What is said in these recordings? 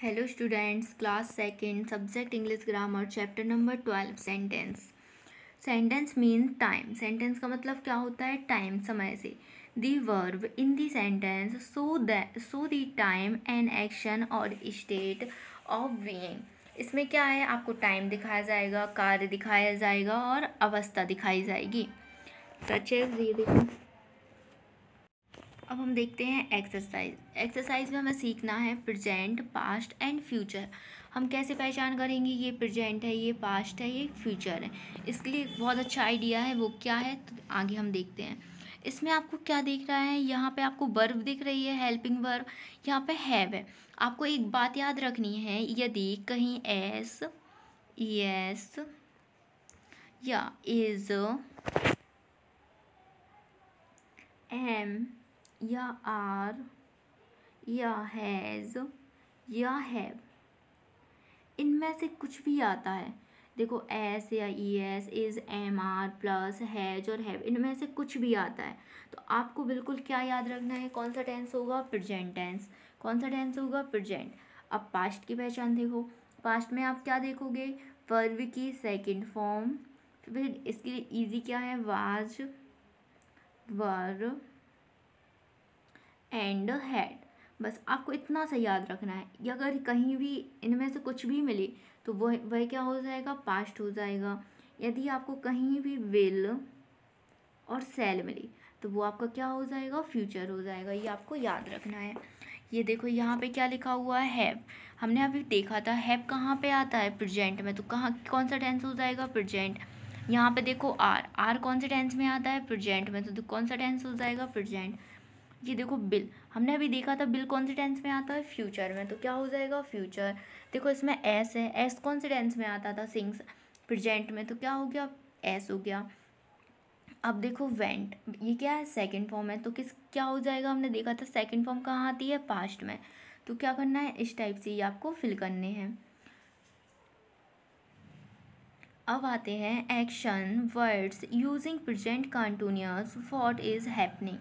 hello students class second subject English grammar chapter number twelve sentence sentence mean time sentence का मतलब क्या होता है टाइम समय से the verb in the sentence so the so the time and action और state of being इसमें क्या है आपको टाइम दिखाया जाएगा कार्य दिखाया जाएगा और अवस्था दिखाई जाएगी सच एज ये देखो अब हम देखते हैं एक्सरसाइज एक्सरसाइज में हमें सीखना है प्रेजेंट पास्ट एंड फ्यूचर हम कैसे पहचान करेंगे ये प्रेजेंट है ये पास्ट है ये फ्यूचर है इसके लिए बहुत अच्छा आइडिया है वो क्या है तो आगे हम देखते हैं इसमें आपको क्या दिख रहा है यहाँ पे आपको बर्फ दिख रही है हेल्पिंग बर्फ यहाँ पे हैव है आपको एक बात याद रखनी है यदि कहीं एस यस या इज़ एम या आर या हैज़ या हैव इनमें से कुछ भी आता है देखो एस या E S is am are plus has और हैव इनमें से कुछ भी आता है तो आपको बिल्कुल क्या याद रखना है कौन सा टेंस होगा प्रजेंट टेंस कौन सा टेंस होगा प्रजेंट अब पास्ट की पहचान देखो पास्ट में आप क्या देखोगे वर्ब की सेकंड फॉर्म फिर इसके लिए ईजी क्या है वाज वर एंड हैड बस आपको इतना सा याद रखना है अगर कहीं भी इनमें से कुछ भी मिले तो वह वह क्या हो जाएगा पास्ट हो जाएगा यदि आपको कहीं भी विल और सेल मिली तो वो आपका क्या हो जाएगा फ्यूचर हो जाएगा ये आपको याद रखना है ये देखो यहाँ पे क्या लिखा हुआ है हैव हमने अभी देखा था हैव कहाँ पे आता है प्रेजेंट में तो कहाँ कौन सा टेंस हो जाएगा प्रेजेंट यहाँ पे देखो आर आर कौन से टेंस में आता है प्रेजेंट में तो, तो कौन सा टेंस हो जाएगा प्रेजेंट ये देखो बिल हमने अभी देखा था बिल कौन से टेंस में आता है फ्यूचर में तो क्या हो जाएगा फ्यूचर देखो इसमें एस है एस कौन से टेंस में आता था सिंग्स प्रजेंट में तो क्या हो गया एस हो गया अब देखो वेंट ये क्या है सेकेंड फॉर्म है तो किस क्या हो जाएगा हमने देखा था सेकेंड फॉर्म कहाँ आती है पास्ट में तो क्या करना है इस टाइप से ये आपको फिल करने हैं अब आते हैं action words using present continuous what is happening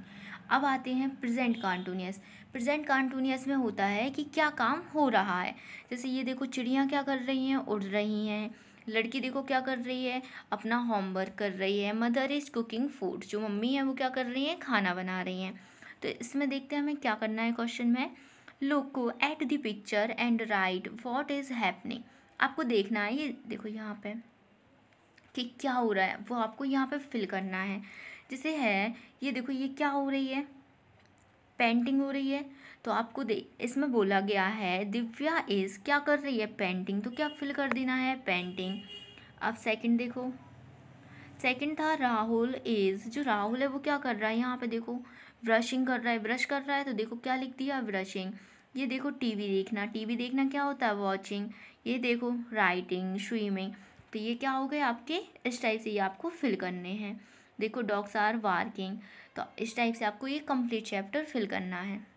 अब आते हैं प्रेजेंट कॉन्टूनियस प्रेजेंट कॉन्टूनियस में होता है कि क्या काम हो रहा है जैसे ये देखो चिड़ियाँ क्या कर रही हैं उड़ रही हैं लड़की देखो क्या कर रही है अपना होमवर्क कर रही है मदर इज़ कुकिंग फूड जो मम्मी है वो क्या कर रही हैं खाना बना रही हैं तो इसमें देखते हैं हमें क्या करना है क्वेश्चन में look at the picture and write what is happening आपको देखना है ये देखो यहाँ पर कि क्या हो रहा है वो आपको यहाँ पे फिल करना है जैसे है ये देखो ये क्या हो रही है पेंटिंग हो रही है तो आपको दे इसमें बोला गया है दिव्या इज़ क्या कर रही है पेंटिंग तो क्या फिल कर देना है पेंटिंग आप सेकंड देखो सेकंड था राहुल इज़ जो राहुल है वो क्या कर रहा है यहाँ पे देखो ब्रशिंग कर रहा है ब्रश कर रहा है तो देखो क्या लिख दिया ब्रशिंग ये देखो टीवी देखना टीवी देखना क्या होता है वॉचिंग ये देखो राइटिंग स्विमिंग तो ये क्या हो गए आपके इस टाइप से ये आपको फिल करने हैं देखो डॉग्स आर वार्किंग तो इस टाइप से आपको ये कंप्लीट चैप्टर फिल करना है